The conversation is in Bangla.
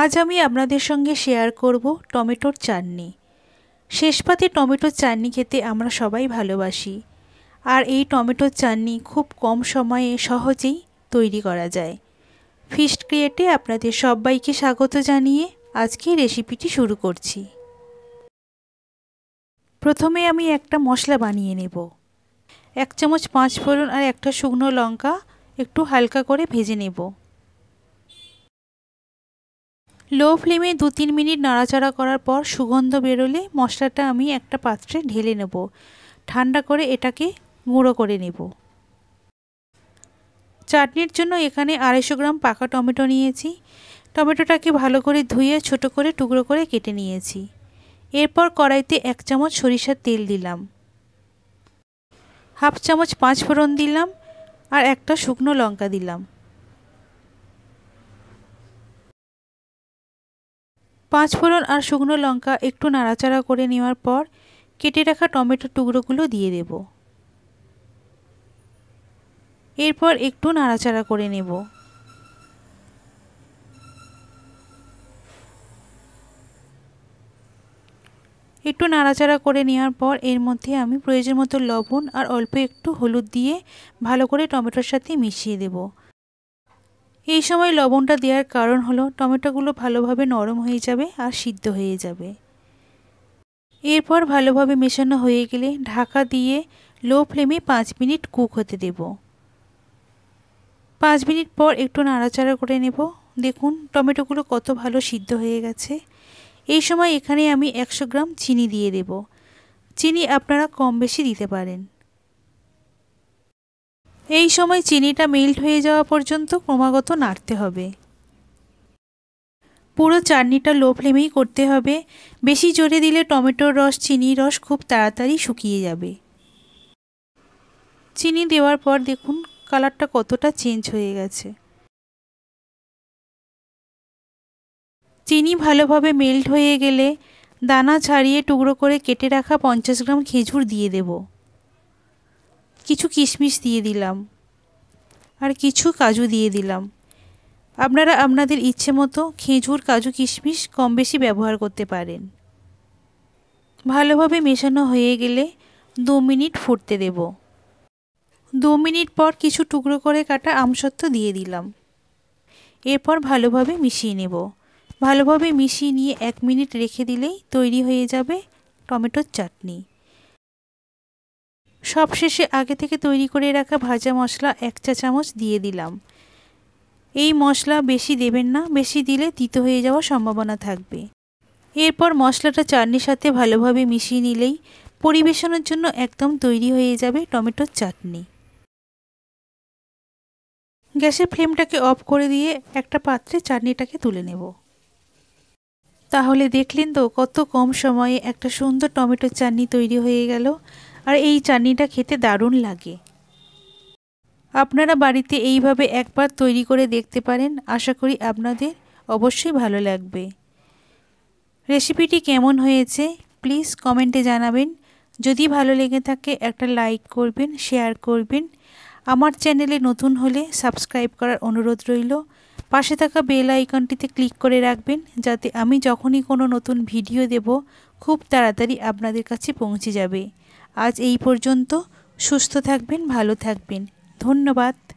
আজ আমি আপনাদের সঙ্গে শেয়ার করব টমেটোর চাটনি শেষ পাতে টমেটোর চাটনি খেতে আমরা সবাই ভালোবাসি আর এই টমেটোর চাটনি খুব কম সময়ে সহজেই তৈরি করা যায় ফিস্ট ক্রিয়েটে আপনাদের সবাইকে স্বাগত জানিয়ে আজকে রেসিপিটি শুরু করছি প্রথমে আমি একটা মশলা বানিয়ে নেব এক চামচ পাঁচ ফোড়ন আর একটা শুকনো লঙ্কা একটু হালকা করে ভেজে নেবো লো ফ্লেমে দু তিন মিনিট নাড়াচাড়া করার পর সুগন্ধ বেরোলে মশলাটা আমি একটা পাত্রে ঢেলে নেব ঠান্ডা করে এটাকে গুঁড়ো করে নেব চাটনির জন্য এখানে আড়াইশো গ্রাম পাকা টমেটো নিয়েছি টমেটোটাকে ভালো করে ধুয়ে ছোট করে টুকরো করে কেটে নিয়েছি এরপর কড়াইতে এক চামচ সরিষার তেল দিলাম হাফ চামচ পাঁচ ফোড়ন দিলাম আর একটা শুকনো লঙ্কা দিলাম পাঁচফোড়ন আর শুকনো লঙ্কা একটু নাড়াচাড়া করে নেওয়ার পর কেটে রাখা টমেটোর টুকরোগুলো দিয়ে দেব এরপর একটু নাড়াচাড়া করে নেব একটু নাড়াচাড়া করে নেওয়ার পর এর মধ্যে আমি প্রয়োজন মতো লবণ আর অল্প একটু হলুদ দিয়ে ভালো করে টমেটোর সাথে মিশিয়ে দেবো এই সময় লবণটা দেওয়ার কারণ হলো টমেটোগুলো ভালোভাবে নরম হয়ে যাবে আর সিদ্ধ হয়ে যাবে এরপর ভালোভাবে মেশানো হয়ে গেলে ঢাকা দিয়ে লো ফ্লেমে পাঁচ মিনিট কুক হতে দেব পাঁচ মিনিট পর একটু নাড়াচাড়া করে নেব দেখুন টমেটোগুলো কত ভালো সিদ্ধ হয়ে গেছে এই সময় এখানে আমি একশো গ্রাম চিনি দিয়ে দেব চিনি আপনারা কম বেশি দিতে পারেন এই সময় চিনিটা মেল্ট হয়ে যাওয়া পর্যন্ত ক্রমাগত নাড়তে হবে পুরো চাটনিটা লো ফ্লেমেই করতে হবে বেশি জোরে দিলে টমেটোর রস চিনির রস খুব তাড়াতাড়ি শুকিয়ে যাবে চিনি দেওয়ার পর দেখুন কালারটা কতটা চেঞ্জ হয়ে গেছে চিনি ভালোভাবে মেল্ট হয়ে গেলে দানা ছাড়িয়ে টুকরো করে কেটে রাখা পঞ্চাশ গ্রাম খেজুর দিয়ে দেবো কিছু কিশমিশ দিয়ে দিলাম আর কিছু কাজু দিয়ে দিলাম আপনারা আপনাদের ইচ্ছে মতো খেজুর কাজু কিশমিশ কম বেশি ব্যবহার করতে পারেন ভালোভাবে মেশানো হয়ে গেলে দু মিনিট ফুটতে দেব দু মিনিট পর কিছু টুকরো করে কাটা আমসত্ত্ব দিয়ে দিলাম এরপর ভালোভাবে মিশিয়ে নেব ভালোভাবে মিশিয়ে নিয়ে এক মিনিট রেখে দিলেই তৈরি হয়ে যাবে টমেটোর চাটনি সবশেষে আগে থেকে তৈরি করে রাখা ভাজা মশলা এক চা চামচ দিয়ে দিলাম এই মশলা বেশি দেবেন না বেশি দিলে তিতো হয়ে যাওয়ার সম্ভাবনা থাকবে এরপর মশলাটা চাটনির সাথে ভালোভাবে মিশিয়ে নিলেই পরিবেশনের জন্য একদম তৈরি হয়ে যাবে টমেটোর চাটনি গ্যাসের ফ্লেমটাকে অফ করে দিয়ে একটা পাত্রে চাটনিটাকে তুলে নেব তাহলে দেখলেন তো কত কম সময়ে একটা সুন্দর টমেটোর চাটনি তৈরি হয়ে গেল আর এই চাটনিটা খেতে দারুণ লাগে আপনারা বাড়িতে এইভাবে একবার তৈরি করে দেখতে পারেন আশা করি আপনাদের অবশ্যই ভালো লাগবে রেসিপিটি কেমন হয়েছে প্লিজ কমেন্টে জানাবেন যদি ভালো লেগে থাকে একটা লাইক করবেন শেয়ার করবেন আমার চ্যানেলে নতুন হলে সাবস্ক্রাইব করার অনুরোধ রইল পাশে থাকা বেল আইকনটিতে ক্লিক করে রাখবেন যাতে আমি যখনই কোনো নতুন ভিডিও দেব খুব তাড়াতাড়ি আপনাদের কাছে পৌঁছে যাবে আজ এই পর্যন্ত সুস্থ থাকবেন ভালো থাকবেন ধন্যবাদ